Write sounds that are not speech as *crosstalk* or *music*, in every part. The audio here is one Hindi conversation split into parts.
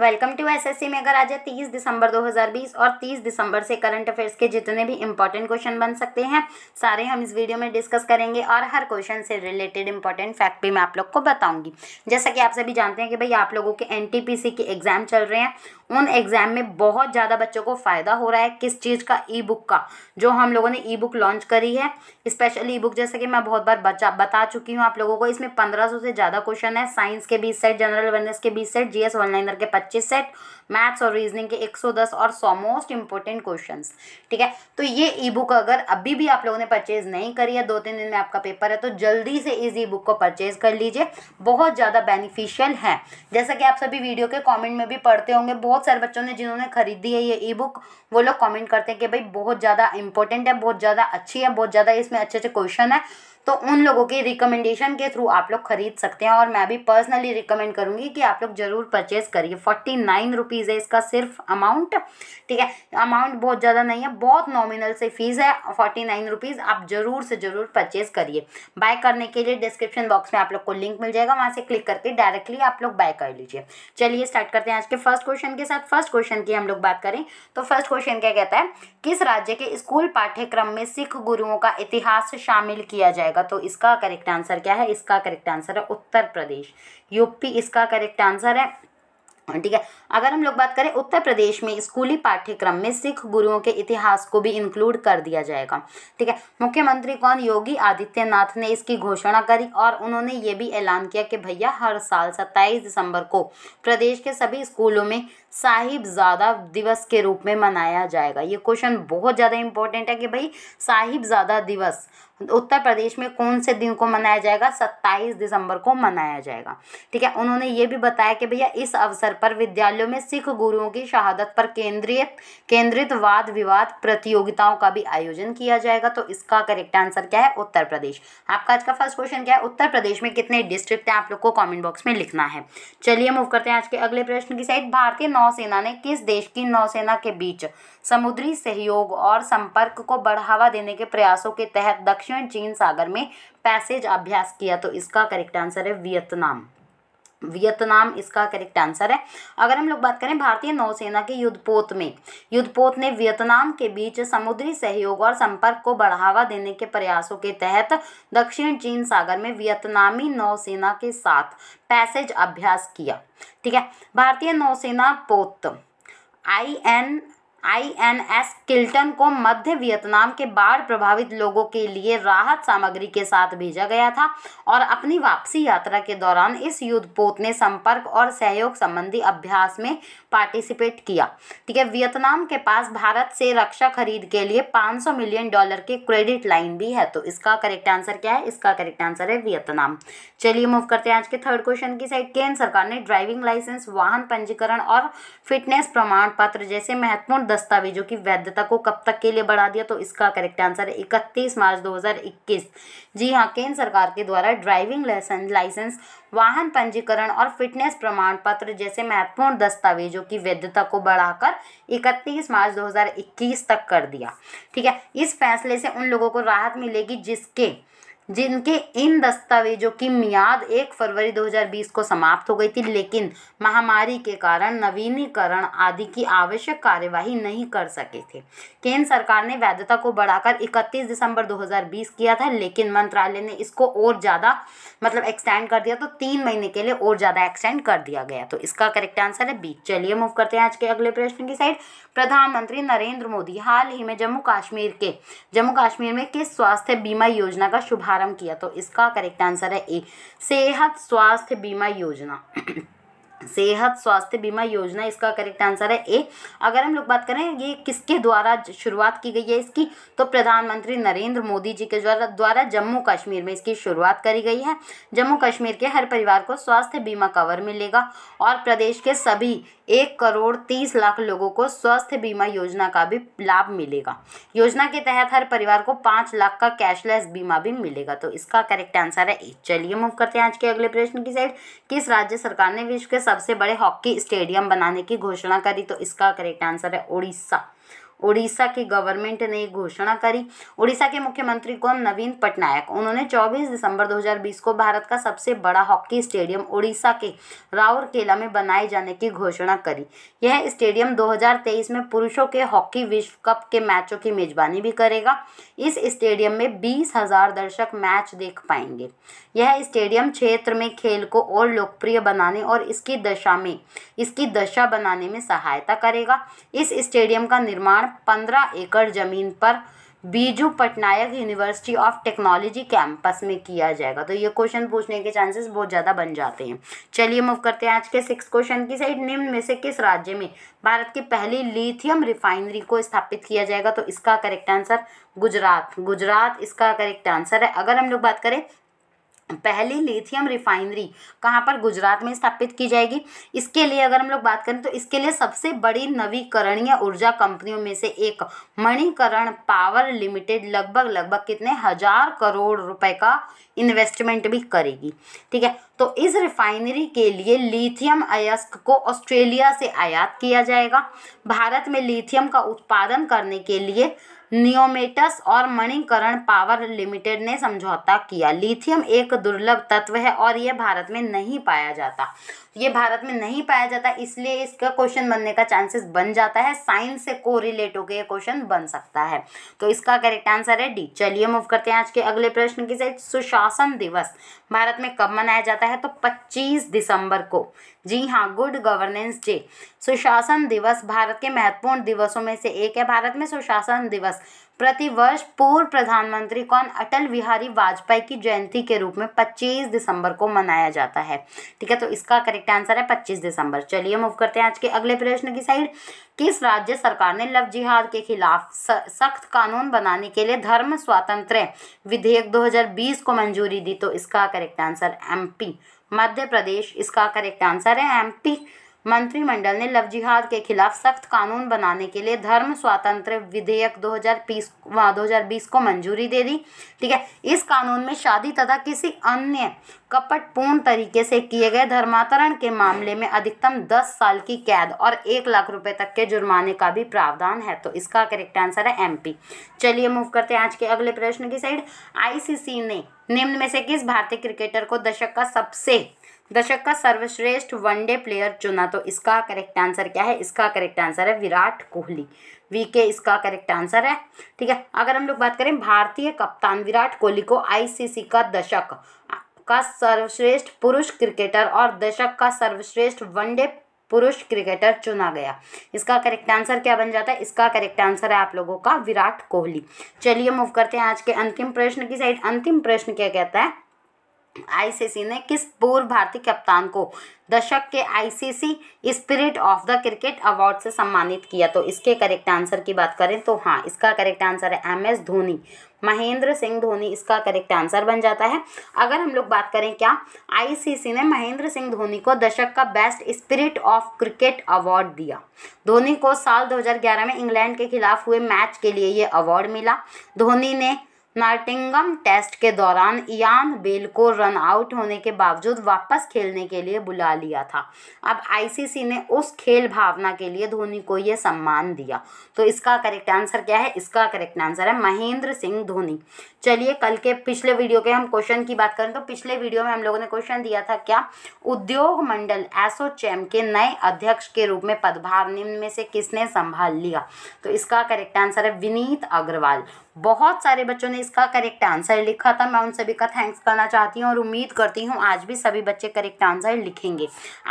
वेलकम टू एसएससी में अगर आ जाए तीस दिसंबर 2020 और 30 दिसंबर से करंट अफेयर्स के जितने भी इंपॉर्टेंट क्वेश्चन बन सकते हैं सारे हम इस वीडियो में डिस्कस करेंगे और हर क्वेश्चन से रिलेटेड इंपॉर्टेंट फैक्ट भी मैं आप लोग को बताऊंगी जैसा कि आप सभी जानते हैं कि भाई आप लोगों के एन के एग्ज़ाम चल रहे हैं उन एग्ज़ाम में बहुत ज़्यादा बच्चों को फ़ायदा हो रहा है किस चीज़ का ई बुक का जो हम लोगों ने ई बुक लॉन्च करी है स्पेशल ई बुक जैसे कि मैं बहुत बार बचा बता चुकी हूँ आप लोगों को इसमें पंद्रह से ज़्यादा क्वेश्चन है साइंस के बीस सेट जनरल अवेयरनेस के बीस सेट जीएस एस ऑनलाइनर के पच्चीस पच्चीस सेट मैथ्स और रीजनिंग के 110 और 100 मोस्ट इंपॉर्टेंट क्वेश्चंस ठीक है तो ये ई बुक अगर अभी भी आप लोगों ने परचेज नहीं करी है दो तीन दिन में आपका पेपर है तो जल्दी से इस ई बुक को परचेज कर लीजिए बहुत ज़्यादा बेनिफिशियल है जैसा कि आप सभी वीडियो के कॉमेंट में भी पढ़ते होंगे बहुत सारे बच्चों ने जिन्होंने खरीदी है ये ई बुक वो लोग कॉमेंट करते हैं कि भाई बहुत ज़्यादा इंपॉर्टेंट है बहुत ज़्यादा अच्छी है बहुत ज़्यादा इसमें अच्छे अच्छे क्वेश्चन है तो उन लोगों के रिकमेंडेशन के थ्रू आप लोग ख़रीद सकते हैं और मैं भी पर्सनली रिकमेंड करूँगी कि आप लोग ज़रूर परचेज़ करिए फोर्टी नाइन रुपीज़ है इसका सिर्फ अमाउंट ठीक है अमाउंट बहुत ज़्यादा नहीं है बहुत नॉमिनल से फ़ीस है फोर्टी नाइन रुपीज़ आप ज़रूर से ज़रूर परचेज़ करिए बाय करने के लिए डिस्क्रिप्शन बॉक्स में आप लोग को लिंक मिल जाएगा वहाँ से क्लिक करके डायरेक्टली आप लोग बाय कर लीजिए चलिए स्टार्ट करते हैं आज के फर्स्ट क्वेश्चन के साथ फर्स्ट क्वेश्चन की हम लोग बात करें तो फर्स्ट क्वेश्चन क्या कहता है किस राज्य के स्कूल पाठ्यक्रम में सिख गुरुओं का इतिहास शामिल किया जाए जाएगा तो इसका करेक्ट आंसर क्या है इसका करेक्ट आंसर है उत्तर प्रदेश यूपी इसका करेक्ट आंसर है ठीक है अगर हम लोग बात करें उत्तर प्रदेश में स्कूली पाठ्यक्रम में सिख गुरुओं के इतिहास को भी इंक्लूड कर दिया जाएगा ठीक है मुख्यमंत्री कौन योगी आदित्यनाथ ने इसकी घोषणा करी और उन्होंने ये भी ऐलान किया कि भैया हर साल सत्ताईस दिसंबर को प्रदेश के सभी स्कूलों में साहिबजादा दिवस के रूप में मनाया जाएगा ये क्वेश्चन बहुत ज़्यादा इंपॉर्टेंट है कि भाई साहिबजादा दिवस उत्तर प्रदेश में कौन से दिन को मनाया जाएगा 27 दिसंबर को मनाया जाएगा ठीक है उन्होंने ये भी बताया कि भैया इस अवसर पर विद्यालयों में सिख गुरुओं की शहादत पर केंद्रित केंद्रित वाद विवाद प्रतियोगिताओं का भी आयोजन किया जाएगा तो इसका करेक्ट आंसर क्या है उत्तर प्रदेश आपका आज का फर्स्ट क्वेश्चन क्या है उत्तर प्रदेश में कितने डिस्ट्रिक्ट आप लोग को कॉमेंट बॉक्स में लिखना है चलिए मूव करते हैं आज के अगले प्रश्न की साइड भारतीय नौसेना ने किस देश की नौसेना के बीच समुद्री सहयोग और संपर्क को बढ़ावा देने के प्रयासों के तहत दक्षिण दक्षिण चीन सागर में पैसेज अभ्यास किया तो इसका करेक्ट आंसर है वियतनाम वियतनाम इसका करेक्ट आंसर है अगर हम लोग बात करें भारतीय नौसेना के युद्धपोत में युद्धपोत ने वियतनाम के बीच समुद्री सहयोग और संपर्क को बढ़ावा देने के प्रयासों के तहत दक्षिण चीन सागर में वियतनामी नौसेना के साथ पैसेज अभ्यास किया ठीक है भारतीय नौसेना पोत आई एन आईएनएस किल्टन को मध्य वियतनाम के बाढ़ प्रभावित लोगों के लिए राहत सामग्री के साथ भेजा गया था और अपनी वापसी यात्रा के दौरान इस युद्धपोत ने संपर्क और सहयोग संबंधी अभ्यास में पार्टिसिपेट किया ठीक है वियतनाम के पास भारत से रक्षा खरीद के लिए 500 मिलियन डॉलर की क्रेडिट लाइन भी है तो इसका करेक्ट आंसर क्या है इसका करेक्ट आंसर है वियतनाम चलिए मूव करते हैं आज के थर्ड क्वेश्चन की साइड केंद्र सरकार ने ड्राइविंग लाइसेंस वाहन पंजीकरण और फिटनेस प्रमाण पत्र जैसे महत्वपूर्ण दस्तावेजों की वैधता को कब तक के लिए बढ़ा दिया तो इसका करेक्ट आंसर है इकतीस मार्च 2021 जी हाँ केंद्र सरकार के द्वारा ड्राइविंग लाइसेंस लाइसेंस वाहन पंजीकरण और फिटनेस प्रमाण पत्र जैसे महत्वपूर्ण दस्तावेजों की वैधता को बढ़ाकर इकतीस मार्च दो तक कर दिया ठीक है इस फैसले से उन लोगों को राहत मिलेगी जिसके जिनके इन दस्तावेजों की मियाद एक फरवरी 2020 को समाप्त हो गई थी लेकिन महामारी के कारण नवीनीकरण आदि की आवश्यक कार्यवाही नहीं कर सके थे केंद्र सरकार ने वैधता को बढ़ाकर 31 दिसंबर 2020 किया था लेकिन मंत्रालय ने इसको और ज़्यादा मतलब एक्सटेंड कर दिया तो तीन महीने के लिए और ज़्यादा एक्सटेंड कर दिया गया तो इसका करेक्ट आंसर है बी चलिए मूव करते हैं आज के अगले प्रश्न की साइड प्रधानमंत्री नरेंद्र मोदी हाल ही में जम्मू कश्मीर के जम्मू कश्मीर में किस स्वास्थ्य बीमा योजना का शुभारंभ प्रारंभ किया तो इसका करेक्ट आंसर है ए सेहत स्वास्थ्य बीमा योजना *clears throat* सेहत स्वास्थ्य बीमा योजना इसका करेक्ट आंसर है ए अगर हम लोग बात करें ये किसके द्वारा शुरुआत की गई है इसकी तो प्रधानमंत्री नरेंद्र मोदी जी के द्वारा द्वारा जम्मू कश्मीर में इसकी शुरुआत करी गई है जम्मू कश्मीर के हर परिवार को स्वास्थ्य बीमा कवर मिलेगा और प्रदेश के सभी एक करोड़ तीस लाख लोगों को स्वास्थ्य बीमा योजना का भी लाभ मिलेगा योजना के तहत हर परिवार को पाँच लाख का कैशलेस बीमा भी मिलेगा तो इसका करेक्ट आंसर है ए चलिए मूव करते हैं आज के अगले प्रश्न की साइड किस राज्य सरकार ने विश्व के सबसे बड़े हॉकी स्टेडियम बनाने की घोषणा करी तो इसका करेक्ट आंसर है उड़ीसा उड़ीसा की गवर्नमेंट ने घोषणा करी उड़ीसा के मुख्यमंत्री कौन नवीन पटनायक उन्होंने 24 दिसंबर 2020 को भारत का सबसे बड़ा हॉकी स्टेडियम उड़ीसा के राउरकेला में बनाए जाने की घोषणा करी यह स्टेडियम 2023 में पुरुषों के हॉकी विश्व कप के मैचों की मेजबानी भी करेगा इस स्टेडियम में बीस हजार दर्शक मैच देख पाएंगे यह स्टेडियम क्षेत्र में खेल को और लोकप्रिय बनाने और इसकी दशा में इसकी दशा बनाने में सहायता करेगा इस स्टेडियम का निर्माण पंद्रह एकड़ ज़मीन पर Biju Patnaik university of technology campus में किया जाएगा तो ये क्वेश्चन पूछने के चांसेस बहुत ज़्यादा बन जाते हैं चलिए मूव करते हैं आज के सिक्स क्वेश्चन की साइड निम्न में से किस राज्य में भारत की पहली लिथियम रिफाइनरी को स्थापित किया जाएगा तो इसका करेक्ट आंसर गुजरात गुजरात इसका करेक्ट आंसर है अगर हम लोग बात करें पहली लिथियम रिफाइनरी कहाँ पर गुजरात में स्थापित की जाएगी इसके लिए अगर हम लोग बात करें तो इसके लिए सबसे बड़ी नवीकरणीय ऊर्जा कंपनियों में से एक मणिकरण पावर लिमिटेड लगभग लगभग कितने हजार करोड़ रुपए का इन्वेस्टमेंट भी करेगी ठीक है तो इस रिफाइनरी के लिए लिथियम अयस्क को ऑस्ट्रेलिया से आयात किया जाएगा भारत में लिथियम का उत्पादन करने के लिए नियोमेटस और मणिकरण पावर लिमिटेड ने समझौता किया लिथियम एक दुर्लभ तत्व है और यह भारत में नहीं पाया जाता ये भारत में नहीं पाया जाता इसलिए इसका क्वेश्चन बनने का चांसेस बन जाता है साइंस से को रिलेट होकर ये क्वेश्चन बन सकता है तो इसका करेक्ट आंसर है डी चलिए मूव करते हैं आज के अगले प्रश्न की साइड सुशासन दिवस भारत में कब मनाया जाता है तो 25 दिसंबर को जी हाँ गुड गवर्नेंस डे सुशासन दिवस भारत के महत्वपूर्ण दिवसों में से एक है भारत में सुशासन दिवस प्रतिवर्ष पूर्व प्रधानमंत्री कौन अटल बिहारी वाजपेयी की जयंती के रूप में 25 दिसंबर को मनाया जाता है ठीक है तो इसका करेक्ट आंसर है 25 दिसंबर चलिए मूव करते हैं आज के अगले प्रश्न की साइड किस राज्य सरकार ने लव जिहाद के खिलाफ सख्त कानून बनाने के लिए धर्म स्वातंत्र विधेयक 2020 को मंजूरी दी तो इसका correct answer M Madhya Pradesh इसका करेक्ट आंसर है एम मंत्रिमंडल ने लव जिहाद के खिलाफ सख्त कानून बनाने के लिए धर्म स्वातंत्र विधेयक 2020 2020 को मंजूरी दे दी ठीक है इस कानून में शादी तथा किसी अन्य कपटपूर्ण तरीके से किए गए धर्मांतरण के मामले में अधिकतम 10 साल की कैद और एक लाख रुपए तक के जुर्माने का भी प्रावधान है तो इसका करेक्ट आंसर है एम चलिए मूव करते हैं आज के अगले प्रश्न की साइड आईसीसी ने निम्न में से किस भारतीय क्रिकेटर को दशक का सबसे दशक का सर्वश्रेष्ठ वनडे प्लेयर चुना तो इसका करेक्ट आंसर क्या है इसका करेक्ट आंसर है विराट कोहली वी के इसका करेक्ट आंसर है ठीक है अगर हम लोग बात करें भारतीय कप्तान विराट कोहली को आईसीसी का दशक का सर्वश्रेष्ठ पुरुष क्रिकेटर और दशक का सर्वश्रेष्ठ वनडे पुरुष क्रिकेटर चुना गया इसका करेक्ट आंसर क्या बन जाता है इसका करेक्ट आंसर है आप लोगों का विराट कोहली चलिए मूव करते हैं आज के अंतिम प्रश्न की साइड अंतिम प्रश्न क्या कहता है आईसीसी ने किस पूर्व भारतीय कप्तान को दशक के ICC spirit of the cricket award से सम्मानित किया तो इसके करेक्ट आंसर की बात करें तो हाँ इसका करेक्ट आंसर है एम एस धोनी महेंद्र सिंह धोनी इसका करेक्ट आंसर बन जाता है अगर हम लोग बात करें क्या आईसीसी ने महेंद्र सिंह धोनी को दशक का best spirit of cricket award दिया धोनी को साल 2011 में इंग्लैंड के खिलाफ हुए मैच के लिए ये अवार्ड मिला धोनी ने नार्टिंगम टेस्ट के दौरान इयान बेल को रन आउट होने के बावजूद वापस खेलने के लिए बुला लिया था अब आईसीसी ने उस खेल भावना के लिए धोनी को यह सम्मान दिया तो इसका करेक्ट आंसर क्या है इसका करेक्ट आंसर है महेंद्र सिंह धोनी चलिए कल के पिछले वीडियो के हम क्वेश्चन की बात करें तो पिछले वीडियो में हम लोगों ने क्वेश्चन दिया था क्या उद्योग मंडल एसोचैम के नए अध्यक्ष के रूप में पदभार निम्न में से किसने संभाल लिया तो इसका करेक्ट आंसर है विनीत अग्रवाल बहुत सारे बच्चों ने इसका करेक्ट आंसर लिखा था मैं उन सभी का थैंक्स करना चाहती हूँ और उम्मीद करती हूँ आज भी सभी बच्चे करेक्ट आंसर लिखेंगे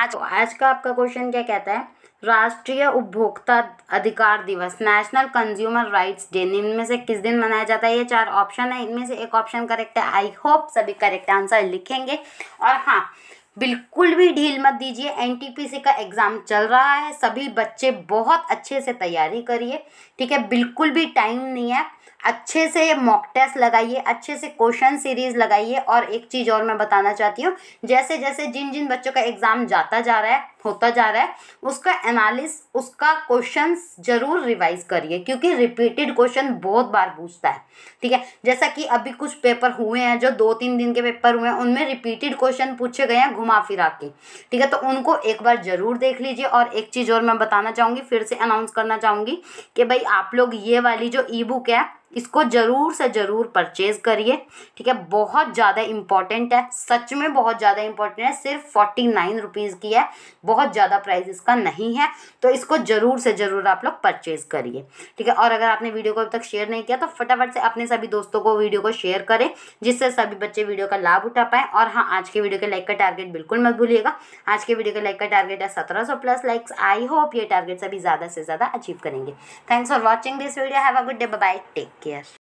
आज आज का आपका क्वेश्चन क्या कहता है राष्ट्रीय उपभोक्ता अधिकार दिवस नेशनल कंज्यूमर राइट्स डे इनमें से किस दिन मनाया जाता है ये चार ऑप्शन है इनमें से एक ऑप्शन करेक्ट है आई होप सभी करेक्ट आंसर लिखेंगे और हाँ बिल्कुल भी ढील मत दीजिए एनटीपीसी का एग्ज़ाम चल रहा है सभी बच्चे बहुत अच्छे से तैयारी करिए ठीक है बिल्कुल भी टाइम नहीं है अच्छे से मॉक टेस्ट लगाइए अच्छे से क्वेश्चन सीरीज़ लगाइए और एक चीज़ और मैं बताना चाहती हूँ जैसे जैसे जिन जिन बच्चों का एग्ज़ाम जाता जा रहा है होता जा रहा है उसका एनालिस उसका क्वेश्चन जरूर रिवाइज करिए क्योंकि रिपीटेड क्वेश्चन बहुत बार पूछता है ठीक है जैसा कि अभी कुछ पेपर हुए हैं जो दो तीन दिन के पेपर हुए हैं उनमें रिपीटेड क्वेश्चन पूछे गए हैं घुमा फिरा के ठीक है तो उनको एक बार ज़रूर देख लीजिए और एक चीज़ और मैं बताना चाहूँगी फिर से अनाउंस करना चाहूँगी कि भाई आप लोग ये वाली जो ई बुक है इसको ज़रूर से ज़रूर परचेज़ करिए ठीक है बहुत ज़्यादा इंपॉर्टेंट है सच में बहुत ज़्यादा इंपॉर्टेंट है सिर्फ फोर्टी नाइन रुपीज़ की है बहुत ज़्यादा प्राइस इसका नहीं है तो इसको ज़रूर से ज़रूर आप लोग परचेज़ करिए ठीक है और अगर आपने वीडियो को अभी तक शेयर नहीं किया तो फटाफट से अपने सभी दोस्तों को वीडियो को शेयर करें जिससे सभी बच्चे वीडियो का लाभ उठा पाएँ और हाँ आज के वीडियो के लाइक का टारगेट बिल्कुल मत भूलिएगा आज के वीडियो के लाइक का टारगेट है सत्रह प्लस लाइक्स आई होप ये टारगेट सभी ज़्यादा से ज़्यादा अचीव करेंगे thanks for watching this video have a good day bye take Yes.